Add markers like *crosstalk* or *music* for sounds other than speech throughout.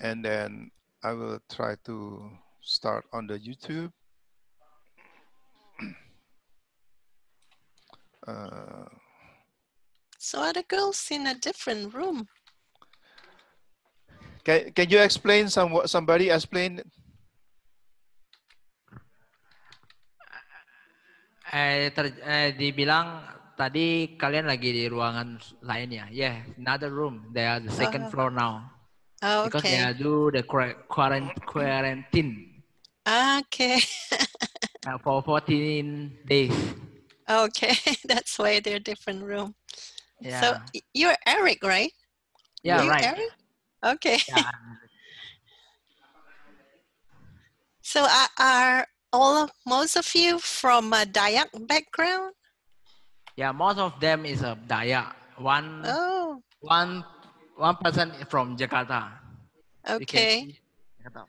And then I will try to start on the YouTube. *clears throat* Uh, so are the girls in a different room? Can, can you explain some somebody explain? Eh, ter, eh, dibilang tadi kalian lagi di ruangan lain ya. Yeah, another room. They are the second uh -huh. floor now. Oh, okay. Because they do the quarantine. Okay. *laughs* uh, for 14 days. Okay, *laughs* that's why they're different room. Yeah. So you're Eric, right? Yeah, right. Eric? Okay. Yeah. *laughs* so are, are all of, most of you from a Dayak background? Yeah, most of them is a Dayak. One, oh. one one person from Jakarta. Okay. Jakarta.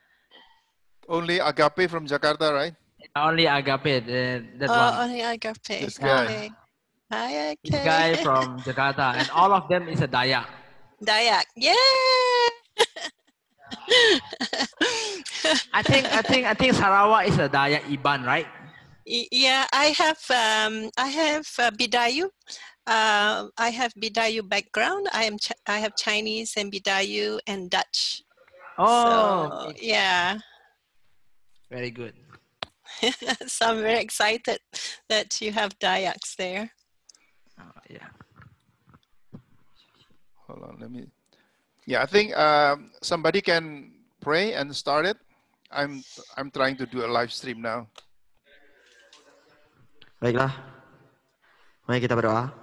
Only Agape from Jakarta, right? Uh, only Agape. The, that oh, one. only Agape. This guy. Okay. Hi, okay. This guy *laughs* from Jakarta, and all of them is a Dayak. Dayak, yeah. I think I think I think Sarawak is a Dayak Iban, right? Yeah, I have um, I have uh, Bidayu. Uh, I have Bidayu background. I am Ch I have Chinese and Bidayu and Dutch. Oh, so, yeah. Very good. *laughs* so I'm very excited that you have Dayaks there. Uh, yeah. Hold on, let me. Yeah, I think um, somebody can pray and start it. I'm I'm trying to do a live stream now. Baiklah. Mari kita berdoa.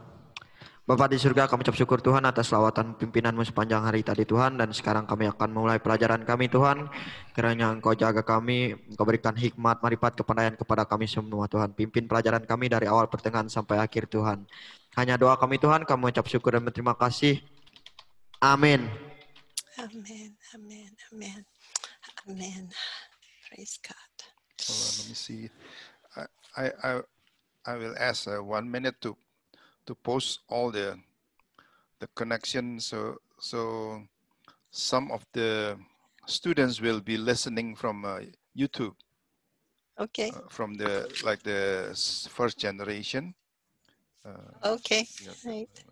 Bapak di surga kami ucap syukur Tuhan atas lawatan pimpinanmu sepanjang hari tadi Tuhan dan sekarang kami akan mulai pelajaran kami Tuhan kiranya engkau jaga kami engkau berikan hikmat maripat kepandaian kepada kami semua Tuhan pimpin pelajaran kami dari awal pertengahan sampai akhir Tuhan hanya doa kami Tuhan kami ucap syukur dan berterima kasih amin amin amin amin amin praise God Hold on, let me see I I I will ask uh, one minute to to post all the the connection. So so some of the students will be listening from uh, YouTube. Okay. Uh, from the like the first generation. Uh, okay. Yeah. Right.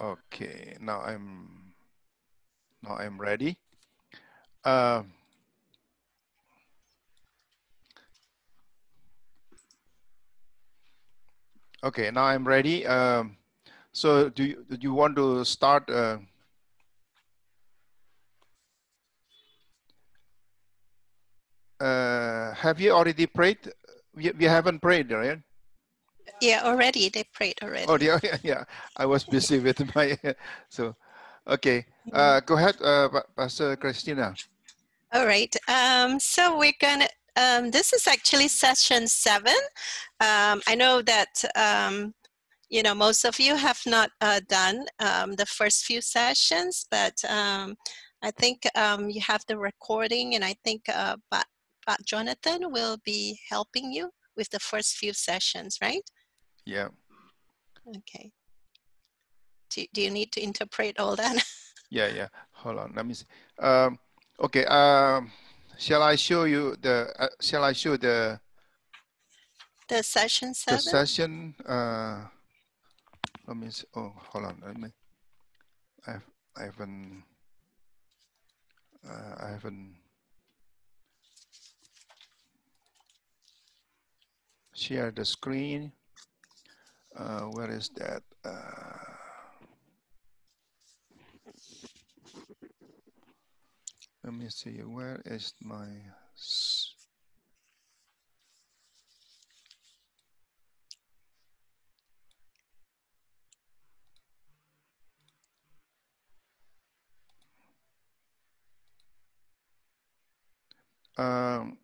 Okay. Now I'm now I'm ready. Uh, okay, now I'm ready. Um, so do you, do you want to start? Uh, uh, have you already prayed? We, we haven't prayed, right? Yeah, already they prayed already. Oh yeah, *laughs* yeah, I was busy with my *laughs* so. Okay, uh, go ahead, uh, Pastor Christina. All right. Um, so we're going to, um, this is actually session seven. Um, I know that, um, you know, most of you have not uh, done um, the first few sessions, but um, I think you have the recording and I think uh, but, but Jonathan will be helping you with the first few sessions, right? Yeah. Okay. Do, do you need to interpret all that? *laughs* yeah, yeah. Hold on. Let me see. Okay. Um, shall I show you the? Uh, shall I show the? The session seven. The session. Uh, let me. See. Oh, hold on. Let me. I I haven't. Uh, I haven't share the screen. Uh, where is that? Uh, Let me see, where is my... Um,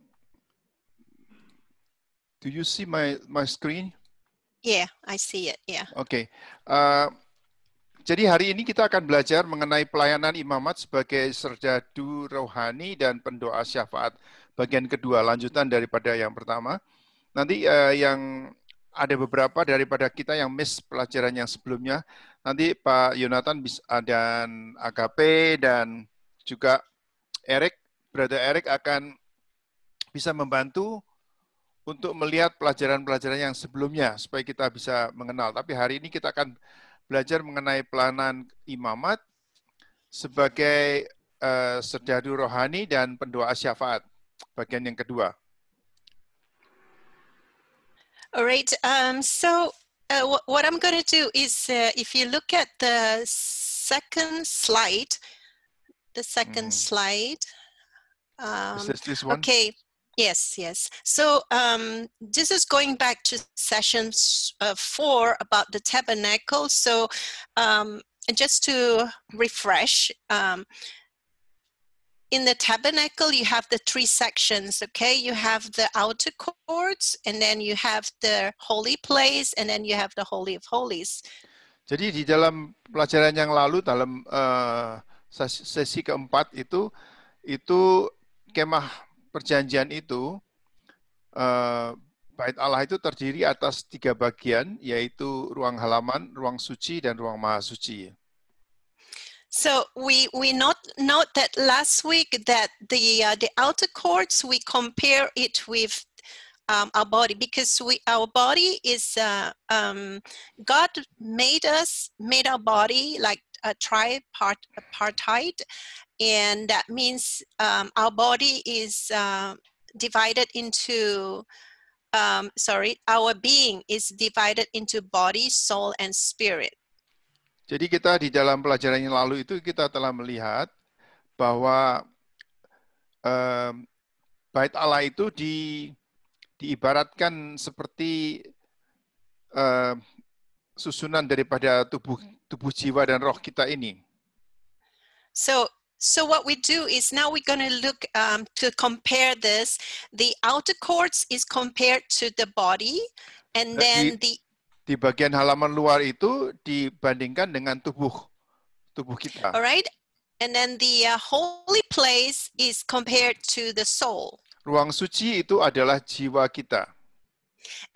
do you see my, my screen? Yeah, I see it, yeah. Okay. Uh, Jadi hari ini kita akan belajar mengenai pelayanan imamat sebagai serdadu rohani dan pendoa syafaat. Bagian kedua, lanjutan daripada yang pertama. Nanti eh, yang ada beberapa daripada kita yang miss pelajaran yang sebelumnya. Nanti Pak Yonatan eh, dan AKP dan juga Erik, Brother Erik akan bisa membantu untuk melihat pelajaran-pelajaran yang sebelumnya supaya kita bisa mengenal. Tapi hari ini kita akan belajar mengenai pelanan imamat sebagai uh, eh, sedadu rohani dan pendoa syafaat, bagian yang kedua. All right, um, so uh, what, what I'm going to do is uh, if you look at the second slide, the second hmm. slide. Um, is this this one? Okay. Yes, yes. So um, this is going back to sessions uh, four about the tabernacle. So um, just to refresh, um, in the tabernacle, you have the three sections, okay? You have the outer courts, and then you have the holy place, and then you have the holy of holies. Jadi di dalam pelajaran yang lalu dalam uh, sesi keempat itu itu kemah perjanjian itu eh, bait Allah itu terdiri atas tiga bagian yaitu ruang halaman, ruang suci dan ruang maha suci. So we we not note that last week that the uh, the outer courts we compare it with um, our body because we our body is uh, um, God made us made our body like a tripartite and that means um, our body is uh, divided into um, sorry our being is divided into body soul and spirit jadi kita di dalam pelajaran yang lalu itu kita telah melihat bahwa um, bait Allah itu di diibaratkan seperti uh, susunan daripada tubuh tubuh jiwa dan roh kita ini. So So what we do is now we're going to look um, to compare this. The outer courts is compared to the body and eh, then di, the... Di bagian halaman luar itu dibandingkan dengan tubuh, tubuh kita. All right. And then the uh, holy place is compared to the soul. Ruang suci itu adalah jiwa kita.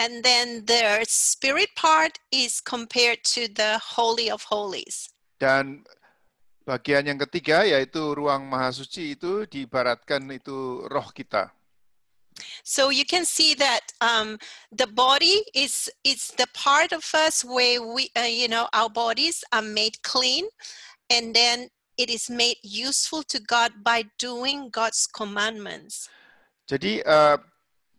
And then the spirit part is compared to the holy of holies. Dan Bagian yang ketiga yaitu ruang mahasuci itu diibaratkan itu roh kita. So you can see that um, the body is it's the part of us where we uh, you know our bodies are made clean, and then it is made useful to God by doing God's commandments. Jadi uh,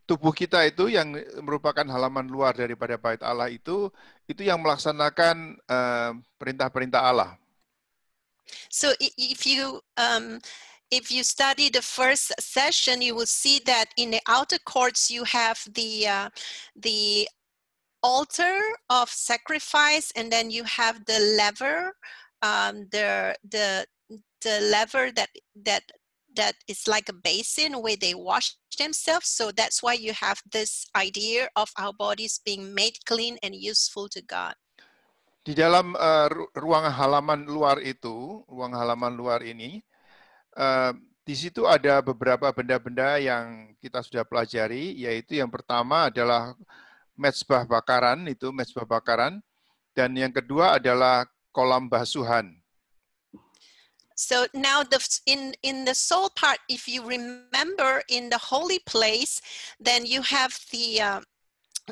tubuh kita itu yang merupakan halaman luar daripada bait Allah itu itu yang melaksanakan uh, perintah-perintah uh, Allah. So if you um, if you study the first session, you will see that in the outer courts you have the uh, the altar of sacrifice, and then you have the lever, um, the the the lever that that that is like a basin where they wash themselves. So that's why you have this idea of our bodies being made clean and useful to God. Di dalam uh, ruang halaman luar itu, ruang halaman luar ini, uh, di situ ada beberapa benda-benda yang kita sudah pelajari, yaitu yang pertama adalah mezbah bakaran, itu mezbah bakaran, dan yang kedua adalah kolam basuhan. So now the in in the soul part, if you remember in the holy place, then you have the uh,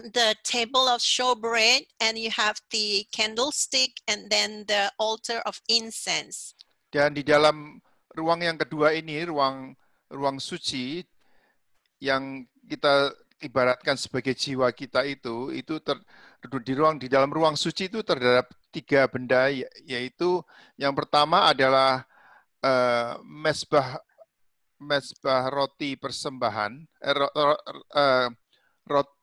the table of showbread and you have the candlestick and then the altar of incense. Dan di dalam ruang yang kedua ini, ruang ruang suci yang kita ibaratkan sebagai jiwa kita itu, itu ter, di ruang di dalam ruang suci itu terdapat tiga benda ya, yaitu yang pertama adalah uh, mesbah mesbah roti persembahan eh, ro, ro, uh, eh, roti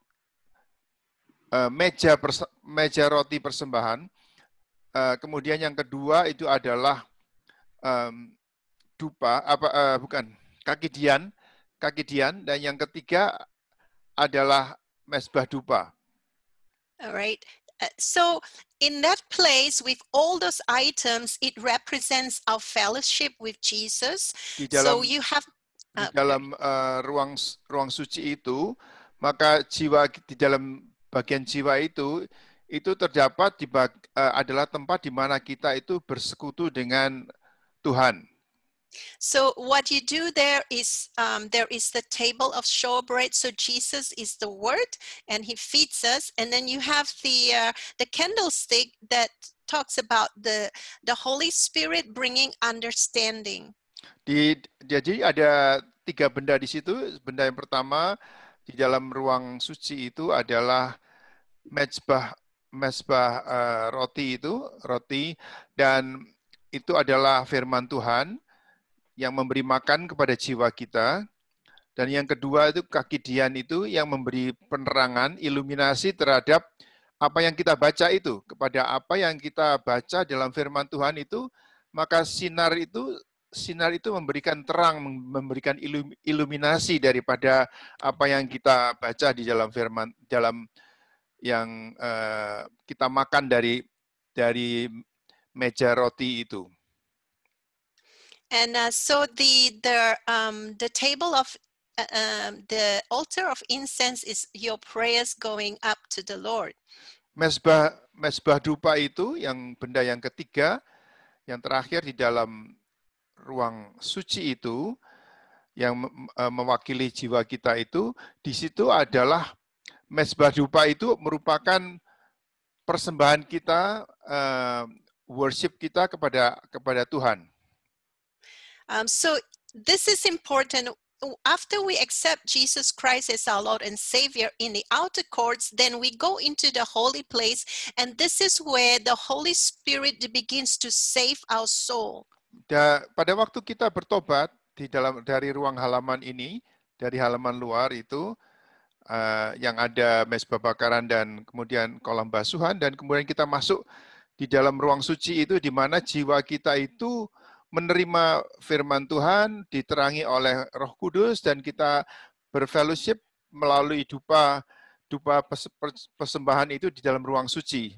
Eh, meja meja roti persembahan. Eh, kemudian yang kedua itu adalah um, dupa apa uh, bukan kaki dian, kaki dian dan yang ketiga adalah mesbah dupa. Alright, so in that place with all those items it represents our fellowship with Jesus. Di dalam, so you have uh, di dalam uh, ruang ruang suci itu maka jiwa di dalam bagian jiwa itu itu terdapat di bag, uh, adalah tempat di mana kita itu bersekutu dengan Tuhan. So what you do there is um, there is the table of showbread. So Jesus is the Word, and He feeds us. And then you have the uh, the candlestick that talks about the the Holy Spirit bringing understanding. Di, jadi ada tiga benda di situ. Benda yang pertama di dalam ruang suci itu adalah mezbah mezbah uh, eh, roti itu roti dan itu adalah firman Tuhan yang memberi makan kepada jiwa kita dan yang kedua itu kaki dian itu yang memberi penerangan iluminasi terhadap apa yang kita baca itu kepada apa yang kita baca dalam firman Tuhan itu maka sinar itu sinar itu memberikan terang memberikan iluminasi daripada apa yang kita baca di dalam firman dalam yang uh, kita makan dari dari meja roti itu. And uh, so the the um, the table of uh, um, the altar of incense is your prayers going up to the Lord. Mesbah mesbah dupa itu yang benda yang ketiga yang terakhir di dalam ruang suci itu yang eh, mewakili jiwa kita itu di situ adalah Mesbah dupa itu merupakan persembahan kita, uh, worship kita kepada kepada Tuhan. Um, so this is important. After we accept Jesus Christ as our Lord and Savior in the outer courts, then we go into the holy place, and this is where the Holy Spirit begins to save our soul. Da, pada waktu kita bertobat di dalam dari ruang halaman ini, dari halaman luar itu, Eh, yang ada mes bakaran dan kemudian kolam basuhan dan kemudian kita masuk di dalam ruang suci itu di mana jiwa kita itu menerima firman Tuhan diterangi oleh Roh Kudus dan kita berfellowship melalui dupa dupa persembahan itu di dalam ruang suci.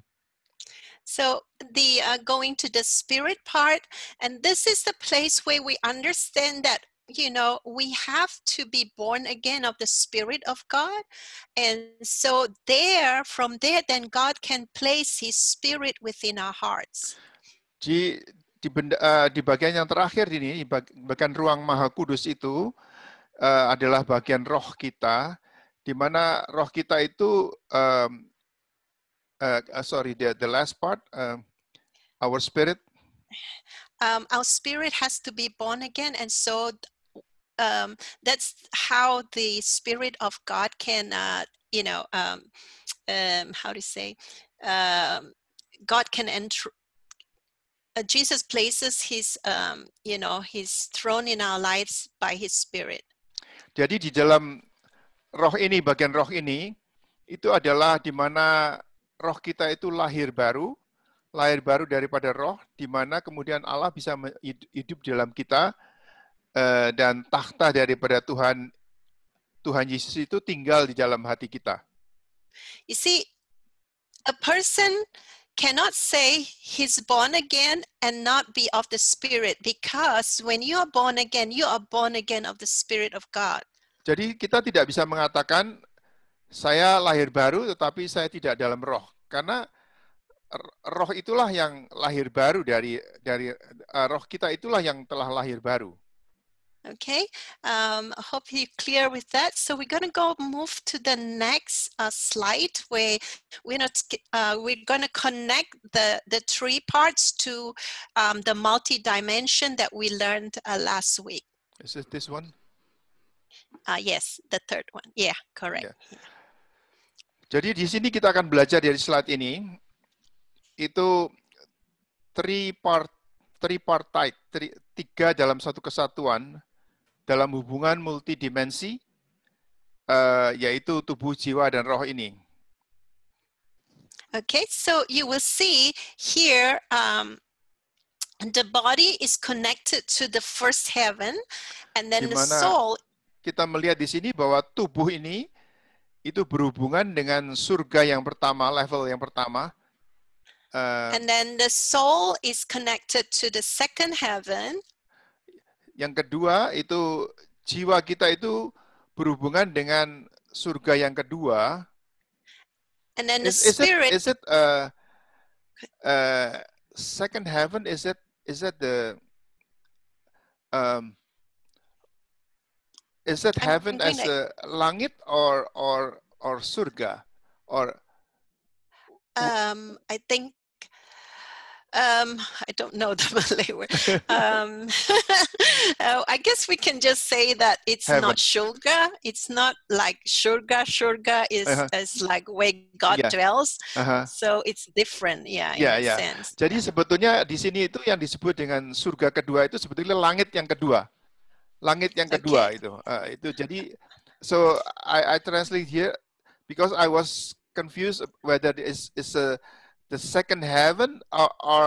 So the uh, going to the spirit part, and this is the place where we understand that you know we have to be born again of the spirit of god and so there from there then god can place his spirit within our hearts di di, benda, uh, di bagian yang terakhir ini bagian ruang maha kudus itu uh, adalah bagian roh kita di mana roh kita itu um, uh, sorry the, the last part uh, our spirit um, our spirit has to be born again and so um, that's how the spirit of God can, uh, you know, um, um, how to say, um, God can enter. Uh, Jesus places his, um, you know, his throne in our lives by his spirit. Jadi di dalam roh ini, bagian roh ini, itu adalah di mana roh kita itu lahir baru, lahir baru daripada roh, di mana kemudian Allah bisa hidup di dalam kita, Eh, dan tahta daripada Tuhan Tuhan Yesus itu tinggal di dalam hati kita. You see, a person cannot say he's born again and not be of the spirit because when you are born again you are born again of the spirit of God. Jadi kita tidak bisa mengatakan saya lahir baru tetapi saya tidak dalam roh karena roh itulah yang lahir baru dari dari uh, roh kita itulah yang telah lahir baru. Okay, um, I hope you're clear with that. So we're going to go move to the next uh, slide where we're not uh, we're going to connect the the three parts to um, the multi-dimension that we learned uh, last week. Is it this one? Uh, yes, the third one. Yeah, correct. Yeah. Jadi di sini kita akan belajar dari slide ini itu three part three tripartite, three tiga dalam satu kesatuan dalam hubungan multidimensi, eh, yaitu tubuh, jiwa, dan roh ini. Okay, so you will see here um, the body is connected to the first heaven, and then Dimana the soul. Kita melihat di sini bahwa tubuh ini itu berhubungan dengan surga yang pertama, level yang pertama. Uh, and then the soul is connected to the second heaven. Yang kedua itu jiwa kita itu berhubungan dengan surga yang kedua. And then the is, is spirit it, is it a, uh, a uh, second heaven? Is it is it the um, is it heaven as a langit or or or surga or um, I think Um, I don't know the Malay *laughs* word. Um, *laughs* oh, I guess we can just say that it's Heaven. not shulga. It's not like shurga. Shurga is, uh-huh. is like where God yeah. dwells. Uh-huh. So it's different. Yeah. Yeah, yeah. Sense. Jadi sebetulnya di sini itu yang disebut dengan surga kedua itu sebetulnya langit yang kedua. Langit yang kedua okay. itu. Uh, itu jadi so I, I translate here because I was confused whether is is a the second heaven or or,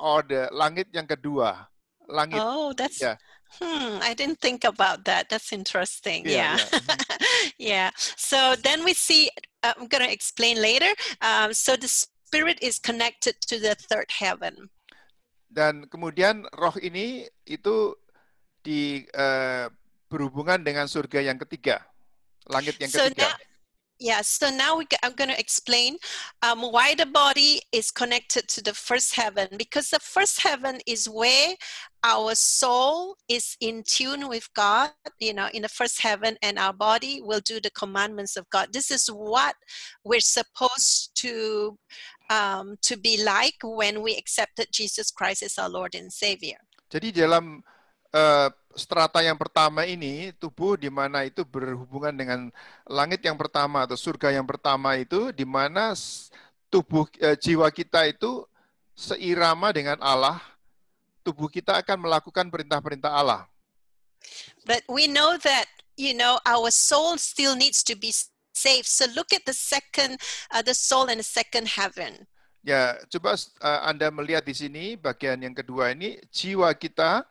or the langit yang kedua. Langit. Oh, that's yeah. Hmm, I didn't think about that. That's interesting. Yeah. Yeah. yeah. Mm-hmm. *laughs* yeah. So then we see, uh, I'm gonna explain later. Um, so the spirit is connected to the third heaven. Dan kemudian roh ini itu di uh, berhubungan dengan surga yang ketiga, langit yang so ketiga. Yeah, so now we, I'm going to explain um, why the body is connected to the first heaven because the first heaven is where our soul is in tune with God, you know, in the first heaven, and our body will do the commandments of God. This is what we're supposed to um, to be like when we accepted Jesus Christ as our Lord and Savior. Jadi dalam Eh, strata yang pertama ini, tubuh di mana itu berhubungan dengan langit yang pertama atau surga yang pertama itu, di mana tubuh e, jiwa kita itu seirama dengan Allah, tubuh kita akan melakukan perintah-perintah Allah. But we know that you know our soul still needs to be saved. So look at the second, uh, the soul and the second heaven. Ya, coba uh, Anda melihat di sini bagian yang kedua ini jiwa kita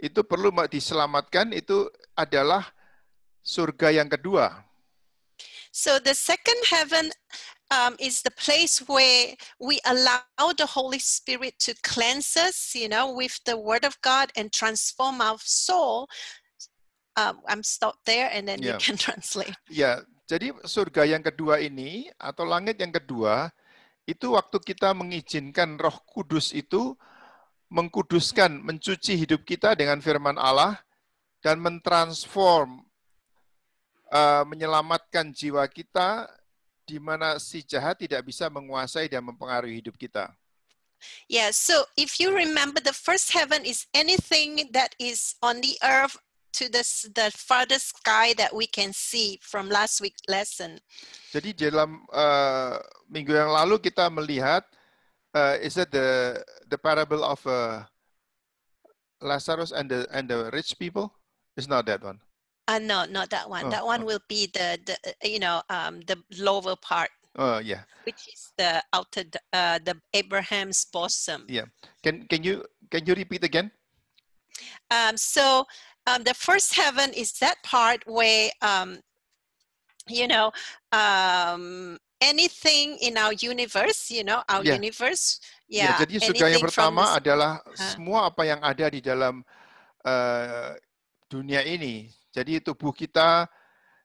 itu perlu diselamatkan itu adalah surga yang kedua. So the second heaven um, is the place where we allow the Holy Spirit to cleanse us, you know, with the Word of God and transform our soul. Um, I'm stop there, and then yeah. you can *laughs* translate. Yeah. Jadi surga yang kedua ini atau langit yang kedua itu waktu kita mengizinkan Roh Kudus itu mengkuduskan, mencuci hidup kita dengan firman Allah dan mentransform, uh, menyelamatkan jiwa kita di mana si jahat tidak bisa menguasai dan mempengaruhi hidup kita. Yeah, so if you remember, the first heaven is anything that is on the earth to the the farthest sky that we can see from last week lesson. Jadi dalam uh, minggu yang lalu kita melihat uh, is that the the parable of uh, Lazarus and the and the rich people? It's not that one. Uh, no, not that one. Oh, that one oh. will be the, the you know um, the lower part. Oh yeah. Which is the outer uh, the Abraham's bosom. Yeah. Can can you can you repeat again? Um, so um, the first heaven is that part where um, you know um, anything in our universe, you know, our ya. Ya, yeah. universe. Yeah. Ya, jadi surga yang pertama from... adalah semua apa yang ada di dalam uh, dunia ini. Jadi tubuh kita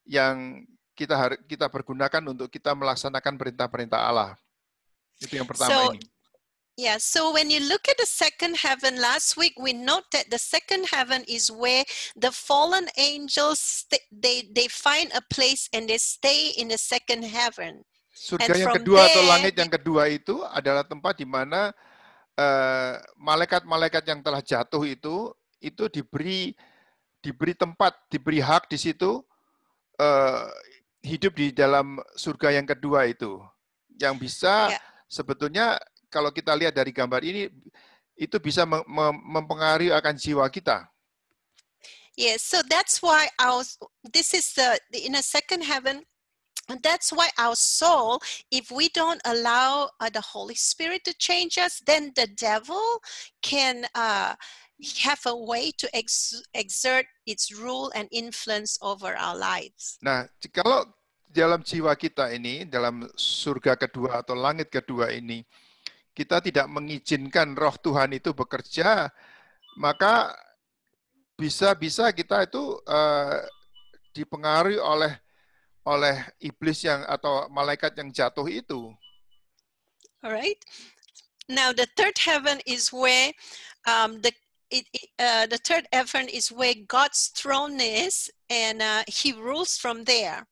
yang kita har- kita pergunakan untuk kita melaksanakan perintah-perintah Allah. Itu yang pertama so, ini. Yeah, so when you look at the second heaven last week, we note that the second heaven is where the fallen angels they they find a place and they stay in the second heaven. Surga And yang kedua there, atau langit yang kedua itu adalah tempat di mana eh, malaikat-malaikat uh, yang telah jatuh itu itu diberi diberi tempat, diberi hak di situ uh, hidup di dalam surga yang kedua itu. Yang bisa yeah. sebetulnya kalau kita lihat dari gambar ini itu bisa mempengaruhi akan jiwa kita. Yes, so that's why I was. this is the, the in a second heaven And that's why our soul, if we don't allow uh, the Holy Spirit to change us, then the devil can uh, have a way to ex exert its rule and influence over our lives. Nah, kalau dalam jiwa kita ini, dalam surga kedua atau langit kedua ini, kita tidak mengizinkan roh Tuhan itu bekerja, maka bisa-bisa kita itu uh, dipengaruhi oleh oleh iblis yang atau malaikat yang jatuh itu. Alright. Now the third heaven is where um, the it, it, uh, the third heaven is where God's throne is and uh, he rules from there.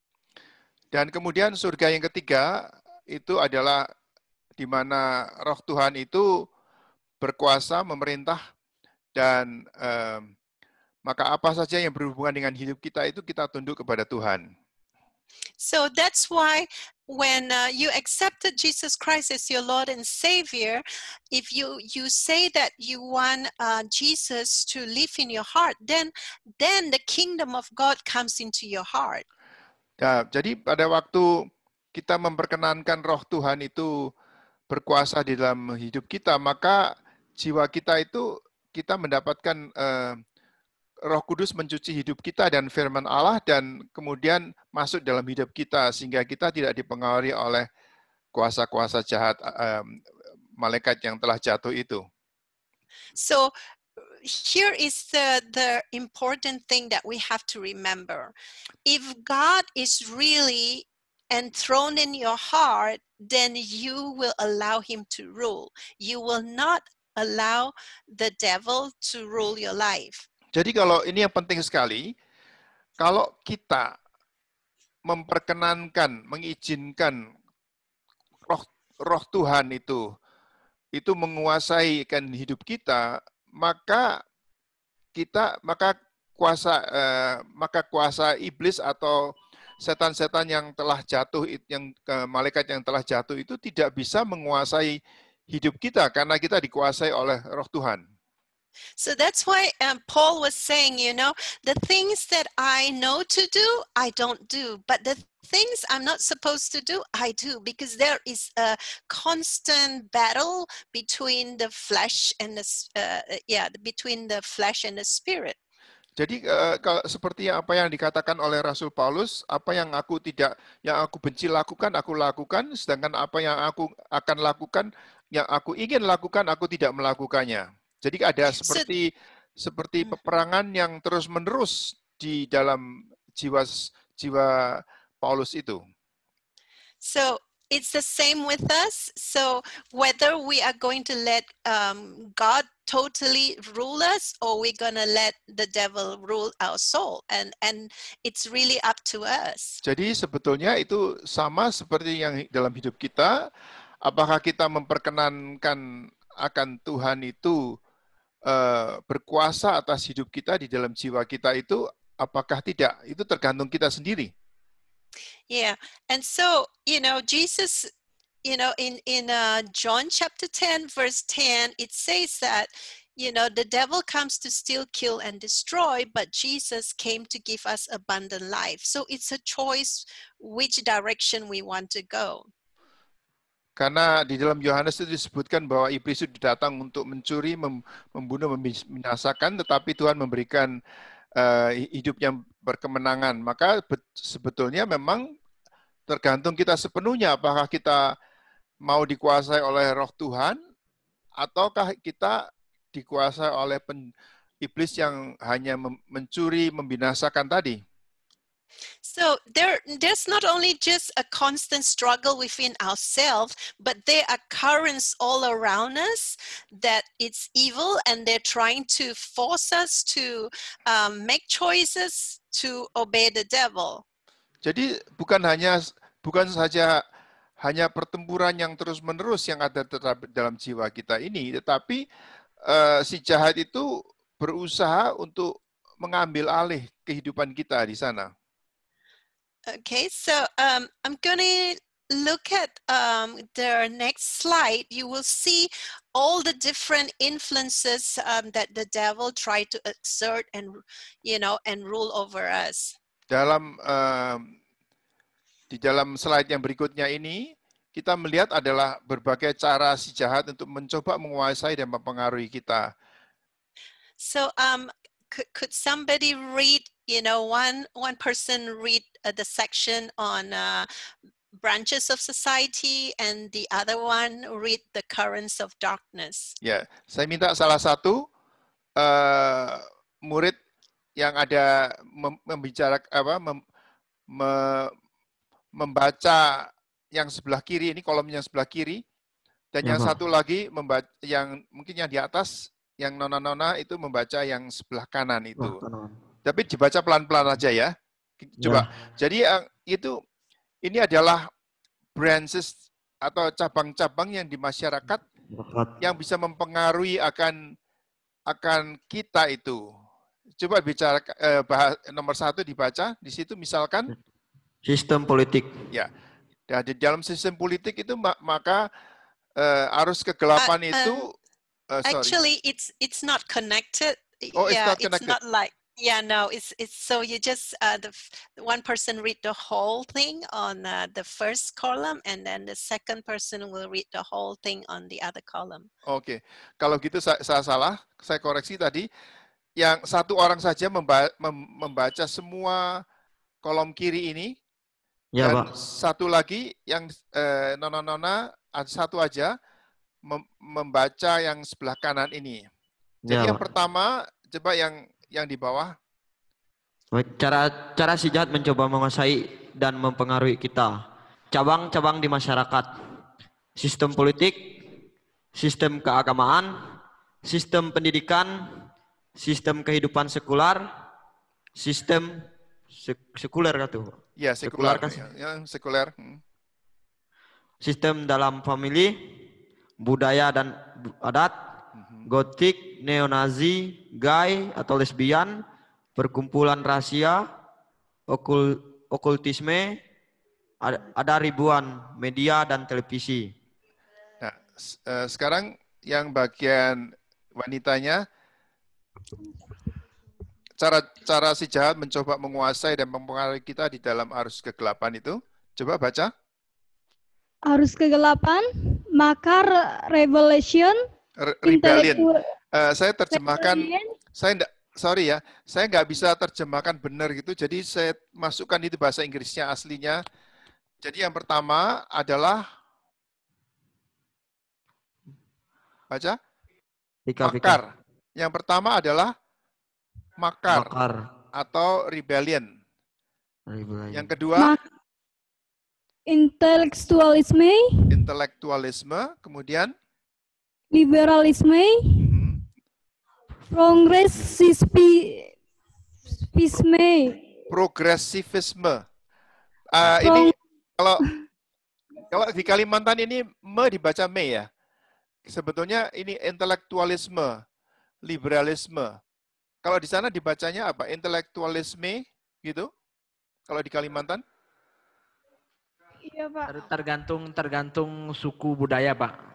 Dan kemudian surga yang ketiga itu adalah di mana roh Tuhan itu berkuasa, memerintah, dan um, maka apa saja yang berhubungan dengan hidup kita itu kita tunduk kepada Tuhan. So that's why when uh, you accepted Jesus Christ as your Lord and Savior, if you you say that you want uh, Jesus to live in your heart, then then the kingdom of God comes into your heart. Nah, jadi pada waktu kita memperkenankan Roh Tuhan itu berkuasa di dalam hidup kita, maka jiwa kita itu kita mendapatkan uh, Roh Kudus mencuci hidup kita dan firman Allah dan kemudian masuk dalam hidup kita sehingga kita tidak dipengaruhi oleh kuasa-kuasa jahat um, malaikat yang telah jatuh itu. So here is the the important thing that we have to remember. If God is really enthroned in your heart, then you will allow him to rule. You will not allow the devil to rule your life. Jadi kalau ini yang penting sekali, kalau kita memperkenankan, mengizinkan roh, roh Tuhan itu itu menguasai kan hidup kita, maka kita maka kuasa eh, maka kuasa iblis atau setan-setan yang telah jatuh yang malaikat yang telah jatuh itu tidak bisa menguasai hidup kita karena kita dikuasai oleh roh Tuhan. So that's why um, Paul was saying, you know, the things that I know to do, I don't do, but the things I'm not supposed to do, I do, because there is a constant battle between the flesh and the uh, uh, yeah, between the flesh and the spirit. Jadi uh, seperti apa yang dikatakan oleh Rasul Paulus, apa yang aku tidak yang aku benci lakukan aku lakukan, sedangkan apa yang aku akan lakukan yang aku ingin lakukan aku tidak melakukannya. Jadi ada seperti seperti hmm. peperangan yang terus-menerus di dalam jiwa jiwa Paulus itu. So it's the same with us. So whether we are going to let um, God totally rule us, or we're gonna let the devil rule our soul, and and it's really up to us. Jadi sebetulnya itu sama seperti yang dalam hidup kita. Apakah kita memperkenankan akan Tuhan itu Eh, berkuasa atas hidup kita di dalam jiwa kita itu apakah tidak itu tergantung kita sendiri. Yeah, and so you know Jesus, you know in in uh, John chapter 10 verse 10 it says that you know the devil comes to steal, kill, and destroy, but Jesus came to give us abundant life. So it's a choice which direction we want to go. Karena di dalam Yohanes itu disebutkan bahwa iblis itu datang untuk mencuri, membunuh, membinasakan, tetapi Tuhan memberikan eh, hidup yang berkemenangan. Maka sebetulnya memang tergantung kita sepenuhnya apakah kita mau dikuasai oleh roh Tuhan ataukah kita dikuasai oleh pen, iblis yang hanya mencuri, membinasakan tadi. So there, there's not only just a constant struggle within ourselves, but there are currents all around us that it's evil and they're trying to force us to um, make choices to obey the devil. Jadi bukan hanya bukan saja hanya pertempuran yang terus-menerus yang ada tetap dalam jiwa kita ini, tetapi uh, si jahat itu berusaha untuk mengambil alih kehidupan kita di sana. Okay, so um, I'm going to look at um, the next slide. You will see all the different influences um, that the devil tried to exert and, you know, and rule over us. Dalam um, di dalam slide yang berikutnya ini, kita melihat adalah berbagai cara si jahat untuk mencoba menguasai dan mempengaruhi kita. So um, could, could somebody read you know, one one person read uh, the section on uh, branches of society and the other one read the currents of darkness. Ya, yeah. saya minta salah satu uh, murid yang ada mem membicarakan apa mem me membaca yang sebelah kiri ini kolom yang sebelah kiri dan yang uh mhm. -huh. satu lagi membaca yang mungkin yang di atas yang nona-nona itu membaca yang sebelah kanan itu. Uh -huh tapi dibaca pelan-pelan aja ya. Coba. Ya. Jadi itu ini adalah branches atau cabang-cabang yang di masyarakat yang bisa mempengaruhi akan akan kita itu. Coba bicara eh, bahas, nomor satu dibaca di situ misalkan sistem politik. Ya, nah, di dalam sistem politik itu maka eh, arus kegelapan uh, uh, itu. Uh, sorry. Actually, it's it's not connected. Oh, yeah, it's not connected. It's not like yeah no it's it's so you just uh, the one person read the whole thing on uh, the first column and then the second person will read the whole thing on the other column oke okay. kalau gitu saya, saya salah saya koreksi tadi yang satu orang saja memba membaca semua kolom kiri ini ya, dan Pak. satu lagi yang eh, nona nona satu aja membaca yang sebelah kanan ini ya, jadi ya, yang Pak. pertama coba yang yang di bawah? Cara cara si jahat mencoba menguasai dan mempengaruhi kita. Cabang-cabang di masyarakat. Sistem politik, sistem keagamaan, sistem pendidikan, sistem kehidupan sekular, sistem sekuler kata. Ya, kan? ya sekuler, kan. Hmm. sekuler. Sistem dalam famili, budaya dan adat, gotik, neonazi, gay atau lesbian, perkumpulan rahasia, okul, okultisme, ada, ribuan media dan televisi. Nah, eh, sekarang yang bagian wanitanya cara cara si jahat mencoba menguasai dan mempengaruhi kita di dalam arus kegelapan itu. Coba baca. Arus kegelapan, makar, revelation rebellion. Uh, saya terjemahkan, rebellion. saya enggak, sorry ya, saya nggak bisa terjemahkan benar gitu. Jadi saya masukkan itu bahasa Inggrisnya aslinya. Jadi yang pertama adalah baca makar. Yang pertama adalah makar, makar. atau rebellion. rebellion. Yang kedua intelektualisme. Intelektualisme. Kemudian liberalisme, mm-hmm. progresivisme. Progresivisme. Uh, ah, ini kalau kalau di Kalimantan ini me dibaca me ya. Sebetulnya ini intelektualisme, liberalisme. Kalau di sana dibacanya apa? Intelektualisme gitu? Kalau di Kalimantan? Iya, Pak. Tergantung tergantung suku budaya, Pak.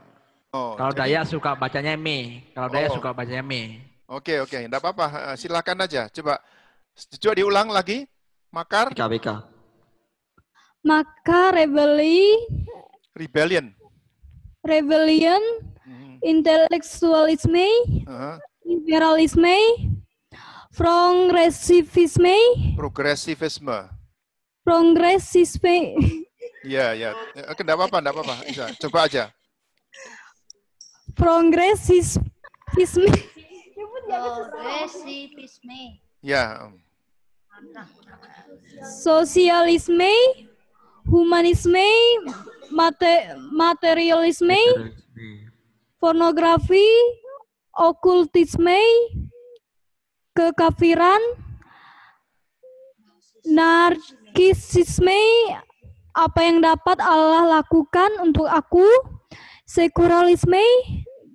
Oh, kalau jadi... Daya suka bacanya mi, e. Kalau oh. Daya suka bacanya mi. E. Oke, okay, oke. Okay. Enggak apa-apa. Eh, silakan aja. Coba coba diulang lagi. Makar. Bika, Bika. Maka rebelli rebellion. Rebellion, mm intellectualisme, uh-huh. liberalisme, progressivisme. Progressivisme. Progressivisme. Iya, iya. Enggak eh, apa-apa, enggak apa-apa. Coba aja. Progresisme, Progresisme. Ya. Sosialisme, humanisme, mate, materialisme, pornografi, okultisme, kekafiran, narkisisme, apa yang dapat Allah lakukan untuk aku, sekuralisme,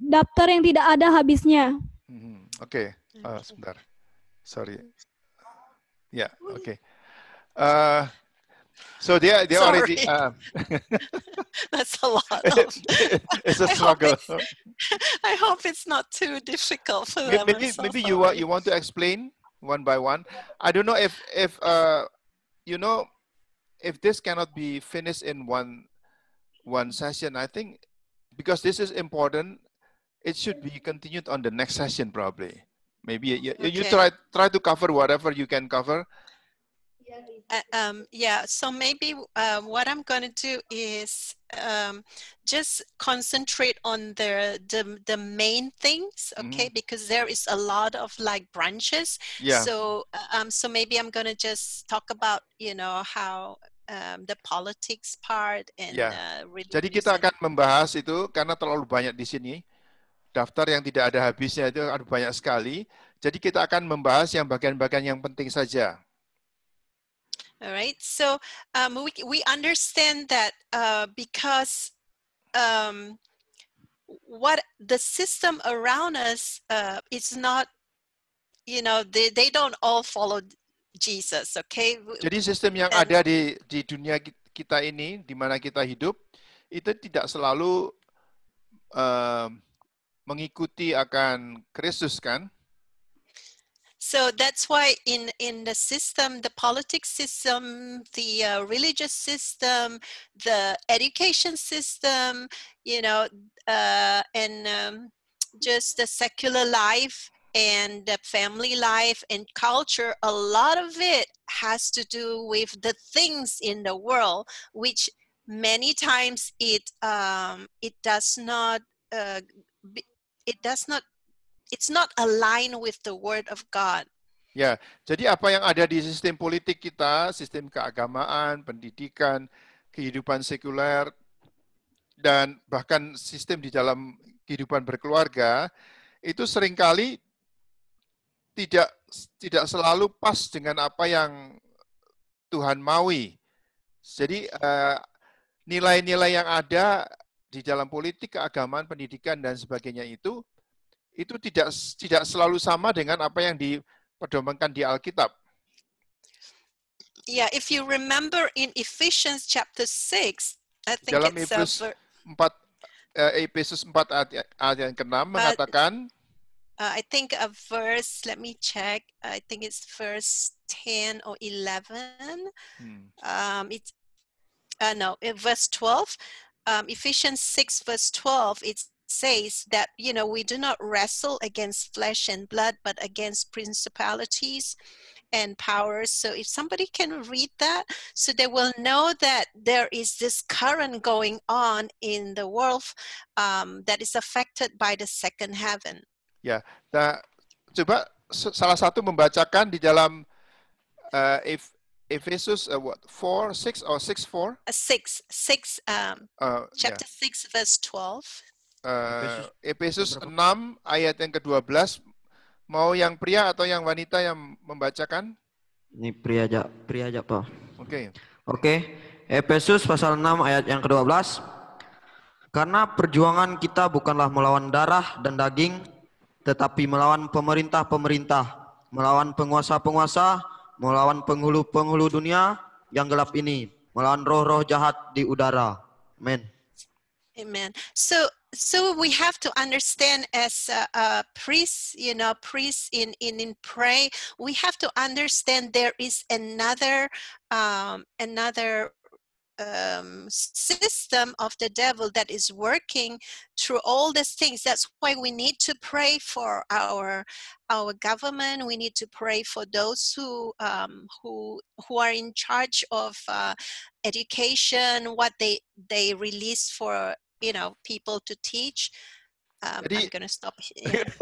daftar yang tidak ada habisnya. Hmm, Oke, okay. uh, sebentar. Sorry. Ya, yeah, oke. Okay. Uh, eh, so they they already. Uh, *laughs* That's a lot. Of, it's a struggle. I hope it's, I hope it's not too difficult for maybe, them. Maybe, so maybe you want you want to explain one by one. I don't know if if uh, you know if this cannot be finished in one one session. I think because this is important it should be continued on the next session probably. Maybe you, okay. you try try to cover whatever you can cover. Uh, um, yeah, so maybe uh, what I'm going to do is um, just concentrate on the, the, the main things, okay? Mm -hmm. Because there is a lot of like branches. Yeah. So uh, um, so maybe I'm going to just talk about you know how um, the politics part and yeah. Uh, Jadi kita akan membahas itu karena terlalu banyak di sini. daftar yang tidak ada habisnya itu ada banyak sekali. Jadi kita akan membahas yang bagian-bagian yang penting saja. Alright, So um, we we understand that uh, because um, what the system around us uh, it's not you know they, they don't all follow Jesus okay jadi sistem yang And, ada di di dunia kita ini di mana kita hidup itu tidak selalu uh, mengikuti akan Kristus kan? So that's why in, in the system, the politics system, the uh, religious system, the education system, you know, uh, and um, just the secular life and the family life and culture, a lot of it has to do with the things in the world, which many times it, um, it does not uh, it does not it's not aligned with the word of God. Ya, jadi apa yang ada di sistem politik kita, sistem keagamaan, pendidikan, kehidupan sekuler, dan bahkan sistem di dalam kehidupan berkeluarga, itu seringkali tidak tidak selalu pas dengan apa yang Tuhan maui. Jadi eh, nilai-nilai yang ada di dalam politik, keagamaan, pendidikan dan sebagainya itu itu tidak tidak selalu sama dengan apa yang dipedomankan di Alkitab. Yeah, if you remember in Ephesians chapter 6, I think dalam it's eh, Efesus 4 uh, Efesus 4 ayat, yang ke-6 mengatakan uh, I think a verse let me check. I think it's verse 10 or 11. Hmm. Um it's uh, no, verse 12. um, Ephesians 6 verse 12, it says that, you know, we do not wrestle against flesh and blood, but against principalities and powers. So if somebody can read that, so they will know that there is this current going on in the world um, that is affected by the second heaven. Ya, yeah. nah, coba salah satu membacakan di dalam uh, if Ephesians uh, what four six or six four? A uh, six six um, uh, chapter yeah. six verse twelve. Uh, Efesus 6 ayat yang ke-12 mau yang pria atau yang wanita yang membacakan? Ini pria aja, pria aja Pak. Oke. Okay. Oke. Okay. Efesus pasal 6 ayat yang ke-12. Karena perjuangan kita bukanlah melawan darah dan daging, tetapi melawan pemerintah-pemerintah, melawan penguasa-penguasa, melawan penghulu-penghulu dunia yang gelap ini, melawan roh-roh jahat di udara. Amen. Amen. So so we have to understand as priests, you know, priests in, in, in pray, we have to understand there is another um, another um, system of the devil that is working through all these things. That's why we need to pray for our our government. We need to pray for those who um, who who are in charge of uh, education, what they they release for you know people to teach. Um, I'm gonna stop here. *laughs*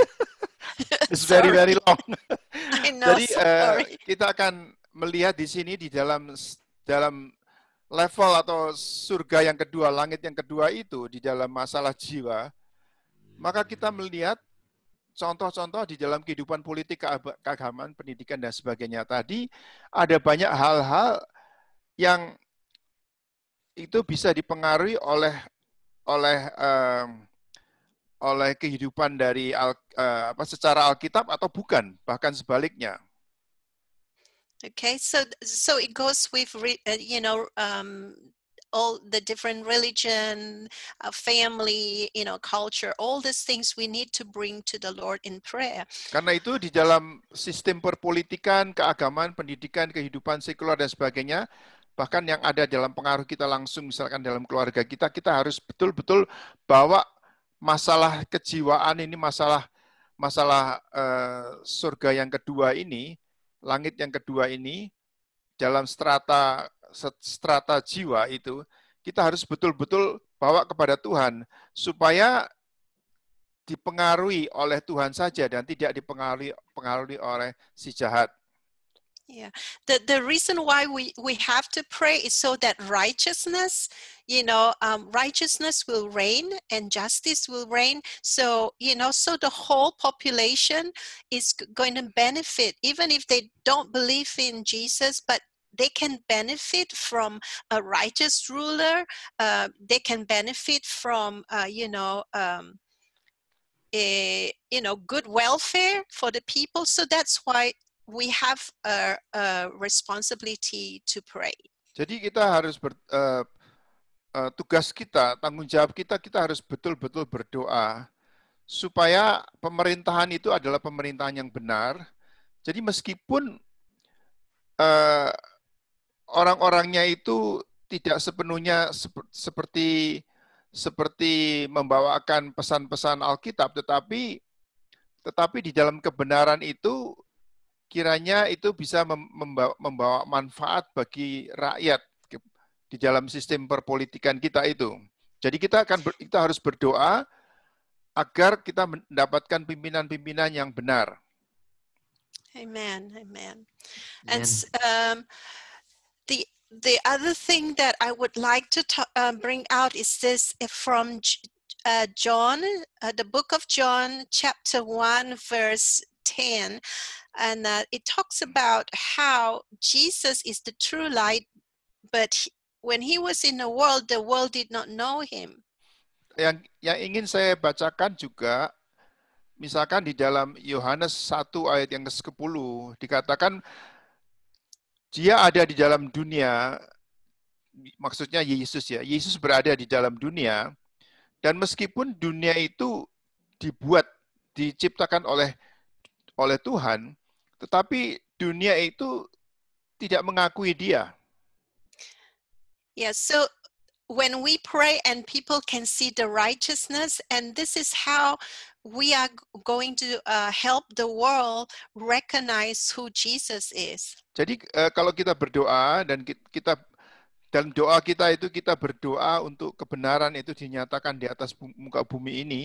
*laughs* It's very very long. *laughs* I know. Jadi uh, sorry. Uh, kita akan melihat di sini di dalam dalam level atau surga yang kedua, langit yang kedua itu di dalam masalah jiwa, maka kita melihat contoh-contoh di dalam kehidupan politik, keagamaan, pendidikan, dan sebagainya tadi, ada banyak hal-hal yang itu bisa dipengaruhi oleh oleh um, oleh kehidupan dari al, uh, apa secara Alkitab atau bukan bahkan sebaliknya okay so so it goes with uh, you know um, all the different religion uh, family you know culture all these things we need to bring to the lord in prayer karena itu di dalam sistem perpolitikan keagamaan pendidikan kehidupan sekuler dan sebagainya bahkan yang ada dalam pengaruh kita langsung misalkan dalam keluarga kita kita harus betul-betul bawa masalah kejiwaan ini masalah masalah uh, surga yang kedua ini langit yang kedua ini dalam strata strata jiwa itu kita harus betul-betul bawa kepada Tuhan supaya dipengaruhi oleh Tuhan saja dan tidak dipengaruhi pengaruhi oleh si jahat. yeah the the reason why we we have to pray is so that righteousness you know um, righteousness will reign and justice will reign so you know so the whole population is going to benefit even if they don't believe in jesus but they can benefit from a righteous ruler uh, they can benefit from uh, you know um, a, you know good welfare for the people so that's why we have a, a responsibility to pray. Jadi kita harus ber, uh, uh, tugas kita, tanggung jawab kita, kita harus betul-betul berdoa supaya pemerintahan itu adalah pemerintahan yang benar. Jadi meskipun uh, orang-orangnya itu tidak sepenuhnya sep seperti seperti membawakan pesan-pesan Alkitab, tetapi tetapi di dalam kebenaran itu kiranya itu bisa membawa, manfaat bagi rakyat di dalam sistem perpolitikan kita itu. Jadi kita akan ber, kita harus berdoa agar kita mendapatkan pimpinan-pimpinan yang benar. Amen, amen. And um, the the other thing that I would like to uh, bring out is this from uh, John, uh, the book of John, chapter one, verse ten and uh, it talks about how Jesus is the true light, but he, when he was in the world, the world did not know him. Yang yang ingin saya bacakan juga misalkan di dalam Yohanes 1 ayat yang ke-10 dikatakan dia ada di dalam dunia maksudnya Yesus ya. Yesus berada di dalam dunia dan meskipun dunia itu dibuat diciptakan oleh oleh Tuhan tetapi dunia itu tidak mengakui dia. Yeah, so when we pray and people can see the righteousness and this is how we are going to uh, help the world recognize who Jesus is. Jadi uh, kalau kita berdoa dan kita dalam doa kita itu kita berdoa untuk kebenaran itu dinyatakan di atas muka bumi ini,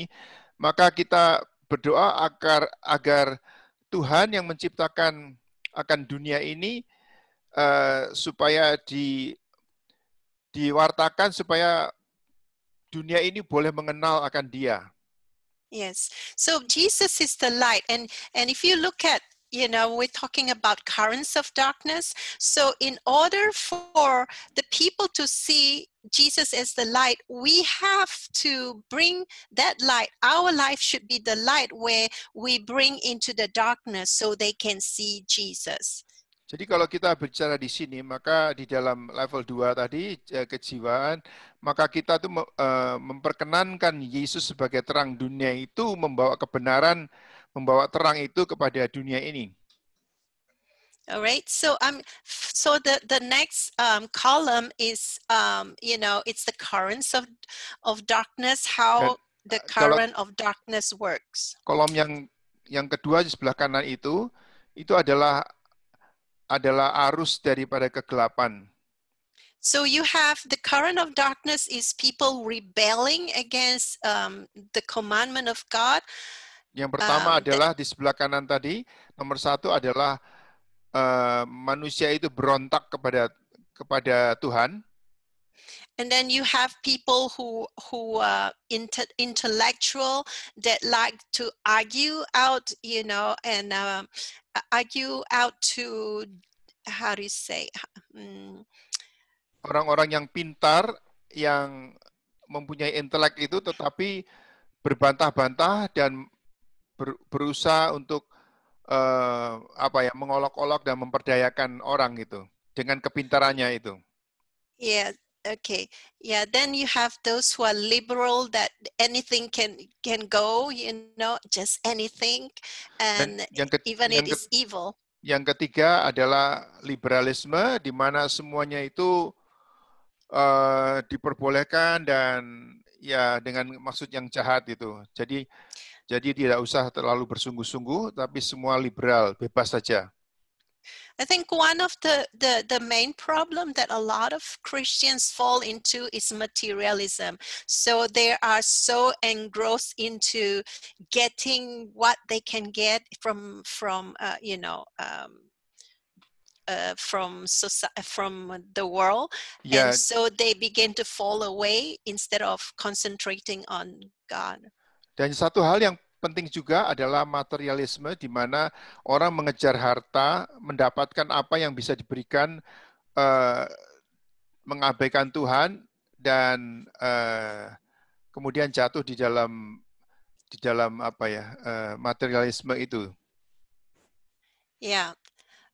maka kita berdoa agar agar Tuhan yang menciptakan akan dunia ini uh, supaya di diwartakan supaya dunia ini boleh mengenal akan Dia. Yes. So Jesus is the light and and if you look at you know we're talking about currents of darkness so in order for the people to see Jesus is the light, we have to bring that light. Our life should be the light where we bring into the darkness so they can see Jesus. Jadi kalau kita bicara di sini, maka di dalam level 2 tadi, eh, kejiwaan, maka kita tuh eh, memperkenankan Yesus sebagai terang dunia itu membawa kebenaran, membawa terang itu kepada dunia ini. All right. So um, so the the next um, column is um, you know, it's the currents of of darkness, how Dan, the eh, current kalau, of darkness works. Kolom yang yang kedua di sebelah kanan itu itu adalah adalah arus daripada kegelapan. So you have the current of darkness is people rebelling against um, the commandment of God. Yang pertama um, adalah di sebelah kanan tadi, nomor satu adalah uh, manusia itu berontak kepada kepada Tuhan. And then you have people who who are intellectual that like to argue out, you know, and uh, argue out to how do you say? Hmm. orang-orang yang pintar yang mempunyai intelek itu tetapi berbantah-bantah dan ber, berusaha untuk uh, apa ya mengolok-olok dan memperdayakan orang gitu dengan kepintarannya itu. Yeah, okay yeah then you have those who are liberal that anything can can go you know just anything and yang ke, even yang it is evil yang ketiga adalah liberalisme di mana semuanya itu uh, diperbolehkan dan ya dengan maksud yang jahat itu jadi Jadi tidak usah terlalu bersungguh-sungguh, tapi semua liberal, bebas saja. I think one of the, the, the main problem that a lot of Christians fall into is materialism. So they are so engrossed into getting what they can get from from uh, you know um, uh, from society, from the world, yeah. and so they begin to fall away instead of concentrating on God. Dan satu hal yang penting juga adalah materialisme di mana orang mengejar harta, mendapatkan apa yang bisa diberikan, eh, mengabaikan Tuhan dan eh, kemudian jatuh di dalam di dalam apa ya eh, materialisme itu. Yeah,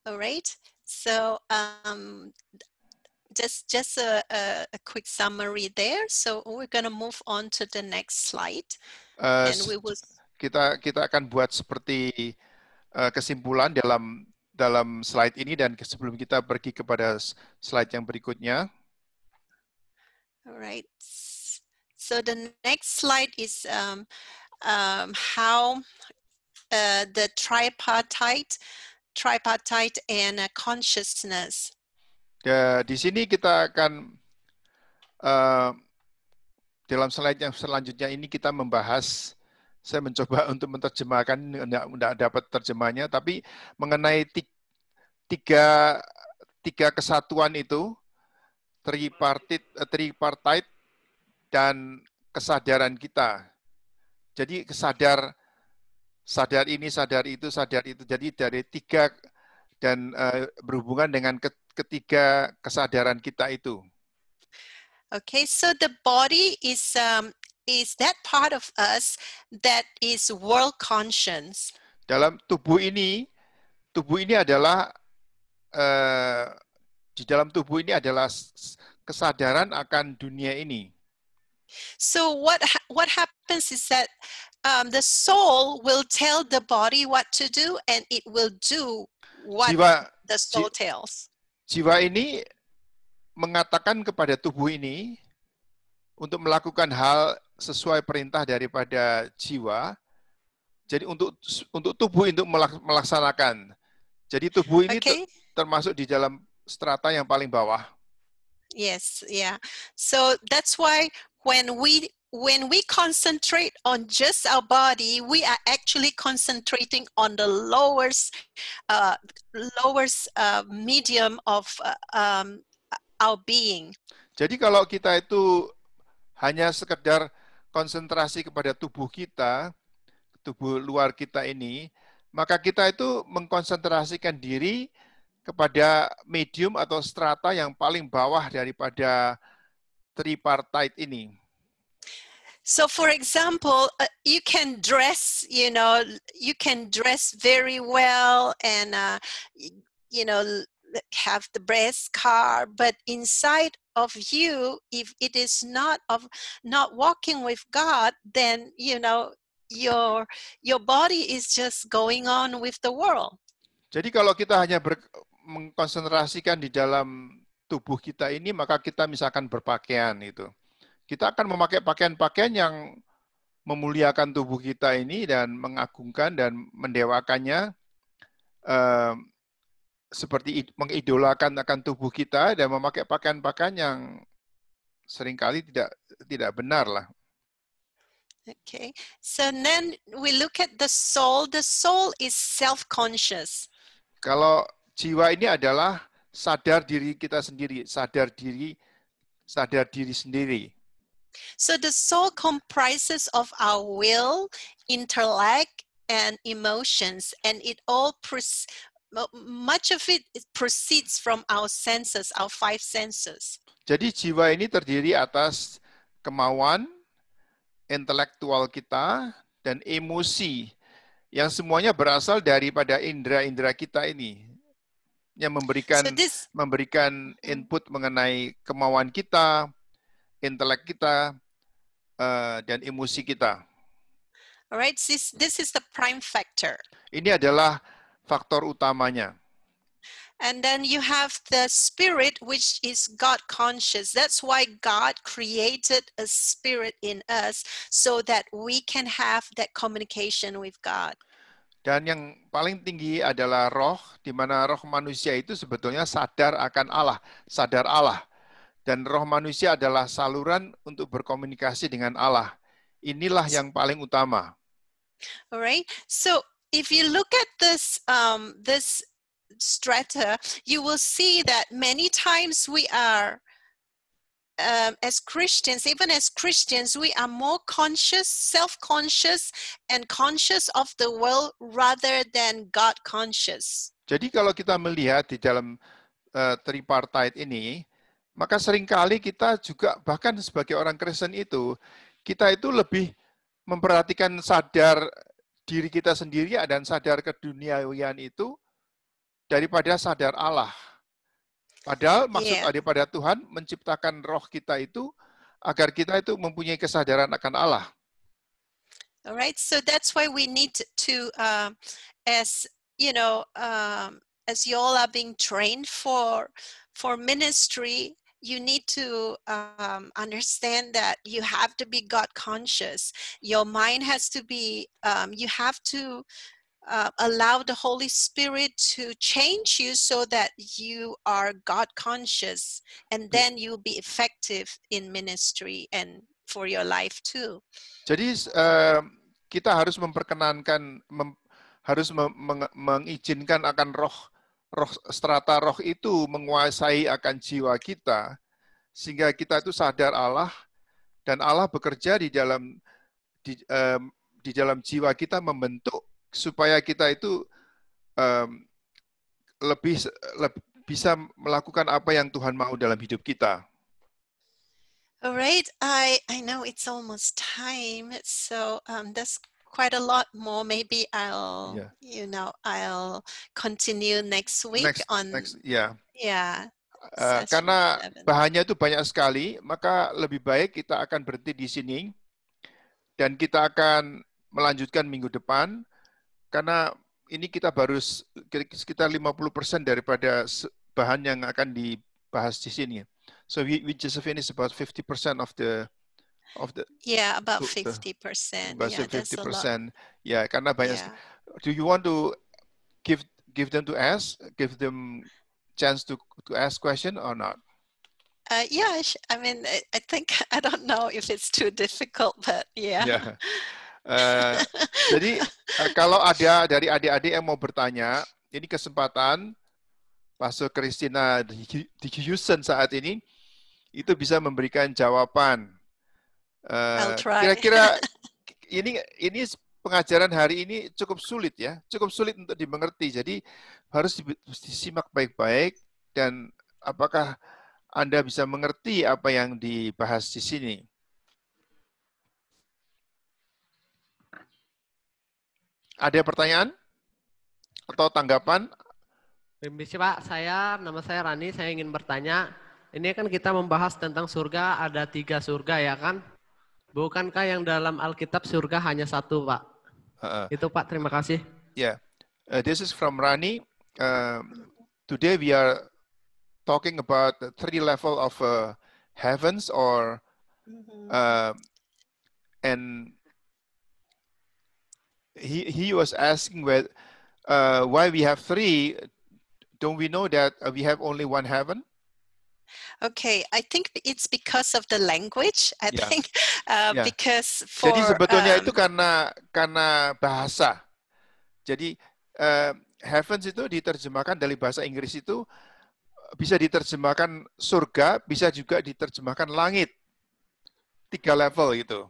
alright. So um, just just a, a, quick summary there. So we're gonna move on to the next slide. Uh, will... Kita kita akan buat seperti uh, kesimpulan dalam dalam slide ini dan sebelum kita pergi kepada slide yang berikutnya. Alright. So the next slide is um, um, how uh, the tripartite, tripartite and uh, consciousness. Ya, di sini kita akan uh, dalam slide yang selanjutnya ini kita membahas saya mencoba *laughs* untuk menerjemahkan tidak enggak dapat terjemahnya tapi mengenai tiga tiga kesatuan itu tripartit eh, tripartite dan kesadaran kita. Jadi kesadar sadar ini sadar itu sadar itu. Jadi dari tiga dan eh, berhubungan dengan ketiga kesadaran kita itu. Okay, so the body is um, is that part of us that is world conscience. Dalam tubuh ini, tubuh ini adalah uh, di dalam tubuh ini adalah kesadaran akan dunia ini. So what what happens is that um, the soul will tell the body what to do and it will do what jiwa, the soul tells. Jiwa ini mengatakan kepada tubuh ini untuk melakukan hal sesuai perintah daripada jiwa. Jadi untuk untuk tubuh untuk melaksanakan. Jadi tubuh ini okay. termasuk di dalam strata yang paling bawah. Yes, yeah. So that's why when we when we concentrate on just our body, we are actually concentrating on the lowest uh, lowest uh, medium of uh, um, our being. Jadi kalau kita itu hanya sekedar konsentrasi kepada tubuh kita, tubuh luar kita ini, maka kita itu mengkonsentrasikan diri kepada medium atau strata yang paling bawah daripada tripartite ini. So for example, uh, you can dress, you know, you can dress very well and uh, you know have the best car but inside of you if it is not of not walking with god then you know your your body is just going on with the world jadi kalau kita hanya ber, mengkonsentrasikan di dalam tubuh kita ini maka kita misalkan berpakaian itu kita akan memakai pakaian-pakaian yang memuliakan tubuh kita ini dan mengagungkan dan mendewakannya um, seperti mengidolakan akan tubuh kita dan memakai pakaian-pakaian yang seringkali tidak tidak benar lah. Okay, so then we look at the soul. The soul is self-conscious. Kalau jiwa ini adalah sadar diri kita sendiri, sadar diri, sadar diri sendiri. So the soul comprises of our will, intellect, and emotions, and it all much of it, proceeds from our senses, our five senses. Jadi jiwa ini terdiri atas kemauan, intelektual kita, dan emosi yang semuanya berasal daripada indera-indera kita ini yang memberikan so this, memberikan input mengenai kemauan kita, intelek kita, uh, dan emosi kita. Alright, this this is the prime factor. Ini adalah faktor utamanya. And then you have the spirit, which is God conscious. That's why God created a spirit in us so that we can have that communication with God. Dan yang paling tinggi adalah roh, di mana roh manusia itu sebetulnya sadar akan Allah, sadar Allah. Dan roh manusia adalah saluran untuk berkomunikasi dengan Allah. Inilah yang paling utama. Alright, So if you look at this um, this strata, you will see that many times we are um, as Christians, even as Christians, we are more conscious, self conscious, and conscious of the world rather than God conscious. Jadi kalau kita melihat di dalam uh, tripartite ini, maka seringkali kita juga bahkan sebagai orang Kristen itu, kita itu lebih memperhatikan sadar diri kita sendiri dan sadar ke keduniawian itu daripada sadar Allah. Padahal iya. maksud yeah. daripada Tuhan menciptakan roh kita itu agar kita itu mempunyai kesadaran akan Allah. Alright, so that's why we need to, uh, as you know, um, as you all are being trained for for ministry, you need to um, understand that you have to be God conscious. Your mind has to be, um, you have to uh, allow the Holy Spirit to change you so that you are God conscious and mm. then you'll be effective in ministry and for your life too. Jadi uh, kita harus memperkenankan mem, harus mem, mengizinkan akan roh roh, strata roh itu menguasai akan jiwa kita, sehingga kita itu sadar Allah dan Allah bekerja di dalam di, um, di dalam jiwa kita membentuk supaya kita itu um, lebih, lebih bisa melakukan apa yang Tuhan mau dalam hidup kita. Alright, I I know it's almost time, so um, that's quite a lot more. Maybe I'll, yeah. you know, I'll continue next week next, on. Next, yeah. Yeah. Uh, karena bahannya itu banyak sekali, maka lebih baik kita akan berhenti di sini dan kita akan melanjutkan minggu depan karena ini kita baru sekitar 50% daripada bahan yang akan dibahas di sini. So we, we just finished about 50% of the of the yeah about fifty percent about 50 percent yeah karena banyak yeah. do you want to give give them to ask give them chance to to ask question or not uh, yeah i mean I, think *laughs* i don't know if it's too difficult but yeah, yeah. Uh, jadi uh, kalau ada dari adik-adik yang mau bertanya ini kesempatan Pastor Christina di Houston saat ini itu bisa memberikan jawaban Eh, kira-kira *laughs* ini ini pengajaran hari ini cukup sulit ya, cukup sulit untuk dimengerti. Jadi harus disimak baik-baik dan apakah Anda bisa mengerti apa yang dibahas di sini. Ada pertanyaan atau tanggapan? Permisi Pak, saya nama saya Rani, saya ingin bertanya. Ini kan kita membahas tentang surga, ada tiga surga ya kan? Bukankah yang dalam Alkitab surga hanya satu, Pak? Uh, Itu, Pak. Terima kasih. Yeah. Ya. Uh, this is from Rani. Uh, today we are talking about the three level of uh, heavens or uh, and he he was asking where, uh, why we have three. Don't we know that uh, we have only one heaven? Okay, I think it's because of the language. I yeah. think *laughs* uh, yeah. because for jadi sebetulnya um, itu karena karena bahasa. Jadi uh, heavens itu diterjemahkan dari bahasa Inggris itu bisa diterjemahkan surga, bisa juga diterjemahkan langit. Tiga level gitu.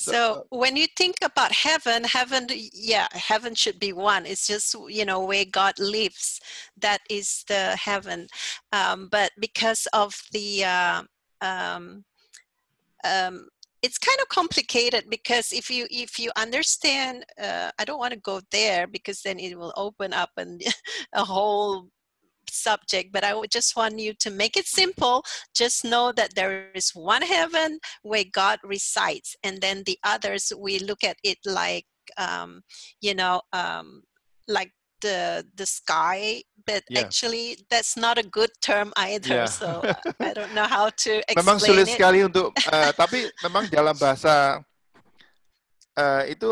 So, uh, when you think about heaven, heaven, yeah, heaven should be one. It's just you know where God lives. That is the heaven. Um, but because of the, uh, um, um, it's kind of complicated because if you if you understand, uh, I don't want to go there because then it will open up and *laughs* a whole subject, but I would just want you to make it simple. Just know that there is one heaven where God resides, and then the others we look at it like um, you know um, like the the sky but yeah. actually that's not a good term either yeah. so *laughs* I don't know how to explain memang sulit it. sekali untuk uh, *laughs* tapi memang dalam bahasa uh, itu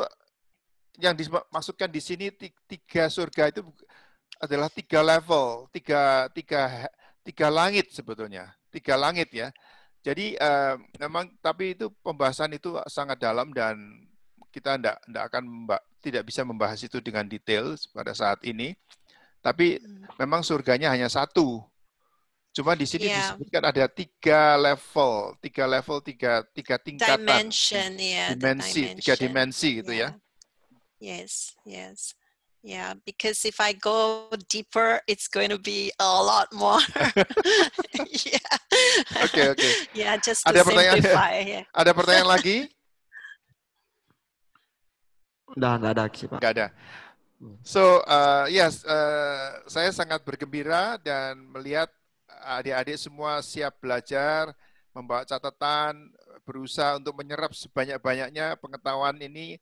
yang dimaksudkan di sini tiga surga itu adalah tiga level, tiga, tiga, tiga langit sebetulnya, tiga langit ya. Jadi eh, memang tapi itu pembahasan itu sangat dalam dan kita tidak tidak akan memba, tidak bisa membahas itu dengan detail pada saat ini. Tapi hmm. memang surganya hanya satu. Cuma di sini yeah. disebutkan ada tiga level, tiga level, tiga tiga tingkatan, dimension, yeah, dimensi, tiga dimensi gitu yeah. ya. Yes, yes. Yeah, because if I go deeper, it's going to be a lot more. *laughs* yeah. Oke, okay, oke. Okay. Yeah, just to ada pertanyaan, simplify. Yeah. Ada pertanyaan lagi? Udah, nggak ada sih Pak. Nggak ada. So, uh, yes, uh, saya sangat bergembira dan melihat adik-adik semua siap belajar, membawa catatan, berusaha untuk menyerap sebanyak-banyaknya pengetahuan ini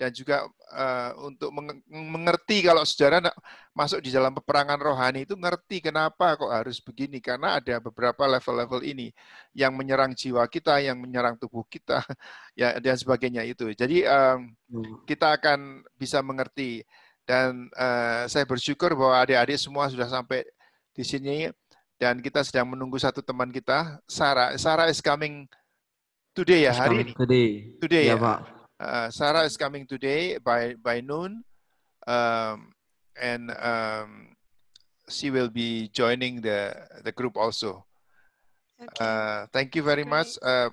dan juga uh, untuk mengerti kalau saudara masuk di dalam peperangan rohani itu ngerti kenapa kok harus begini karena ada beberapa level-level ini yang menyerang jiwa kita, yang menyerang tubuh kita *laughs* ya dan sebagainya itu. Jadi um, kita akan bisa mengerti dan uh, saya bersyukur bahwa adik-adik semua sudah sampai di sini dan kita sedang menunggu satu teman kita Sarah. Sarah is coming today ya hari ini. Today. Today ya, ya Pak Uh, Sarah is coming today by by noon, um, and um, she will be joining the the group also. Okay. Uh, thank you very Great. much, uh,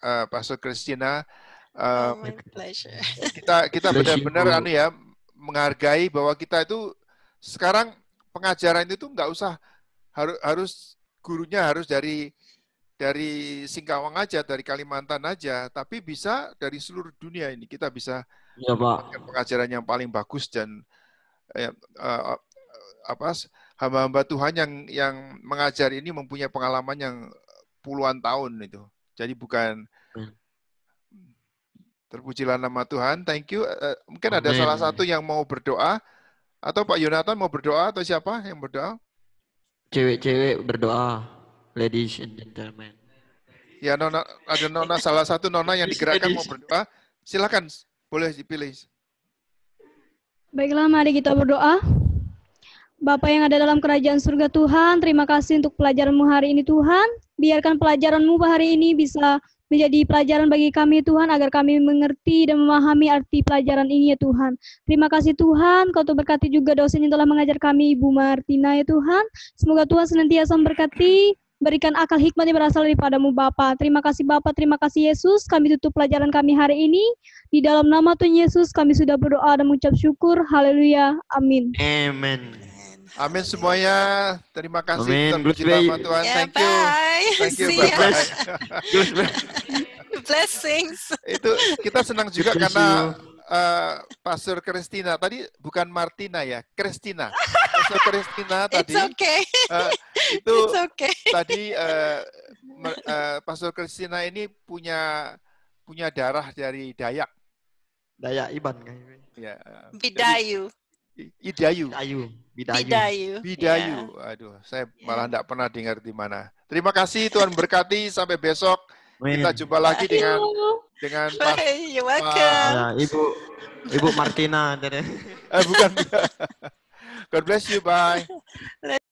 uh, Pastor Christina. Uh, oh, um, my pleasure. kita kita benar-benar anu ya menghargai bahwa kita itu sekarang pengajaran itu nggak usah harus harus gurunya harus dari dari Singkawang aja, dari Kalimantan aja, tapi bisa dari seluruh dunia ini kita bisa ya, Pak. pengajaran yang paling bagus dan eh, eh, eh, apa hamba-hamba Tuhan yang yang mengajar ini mempunyai pengalaman yang puluhan tahun itu. Jadi bukan hmm. terpujilah nama Tuhan. Thank you. Eh, mungkin Amen. ada salah satu yang mau berdoa atau Pak Yonatan mau berdoa atau siapa yang berdoa? Cewek-cewek berdoa ladies and gentlemen. Ya, Nona, ada Nona, salah satu Nona yang digerakkan mau berdoa. Silakan, boleh dipilih. Baiklah, mari kita berdoa. Bapak yang ada dalam kerajaan surga Tuhan, terima kasih untuk pelajaranmu hari ini Tuhan. Biarkan pelajaranmu hari ini bisa menjadi pelajaran bagi kami Tuhan agar kami mengerti dan memahami arti pelajaran ini ya Tuhan. Terima kasih Tuhan, kau tuh berkati juga dosen yang telah mengajar kami Ibu Martina ya Tuhan. Semoga Tuhan senantiasa memberkati Berikan akal hikmat yang berasal daripadamu Bapa. Terima kasih Bapa, terima kasih Yesus. Kami tutup pelajaran kami hari ini. Di dalam nama Tuhan Yesus kami sudah berdoa dan mengucap syukur. Haleluya. Amin. Amin. Amin semuanya. Terima kasih. Amin. kasih nama Tuhan. Yeah, Thank you. Thank you. Bye. Ya. *laughs* Blessings. Itu kita senang juga karena uh, Pastor kristina tadi bukan Martina ya, kristina *laughs* Profesor Kristina tadi. It's okay. Uh, itu It's okay. tadi uh, Pastor Kristina ini punya punya darah dari Dayak. Dayak Iban kan? Ya. Bidayu. Bidayu. Idayu. Bidayu. Bidayu. Bidayu. Bidayu. Yeah. Aduh, saya iya. malah tidak pernah dengar di mana. Terima kasih Tuhan berkati sampai besok. Kita jumpa lagi dengan dengan Pak, ya, Ibu Ibu Martina. eh, bukan. *laughs* God bless you. Bye. *laughs*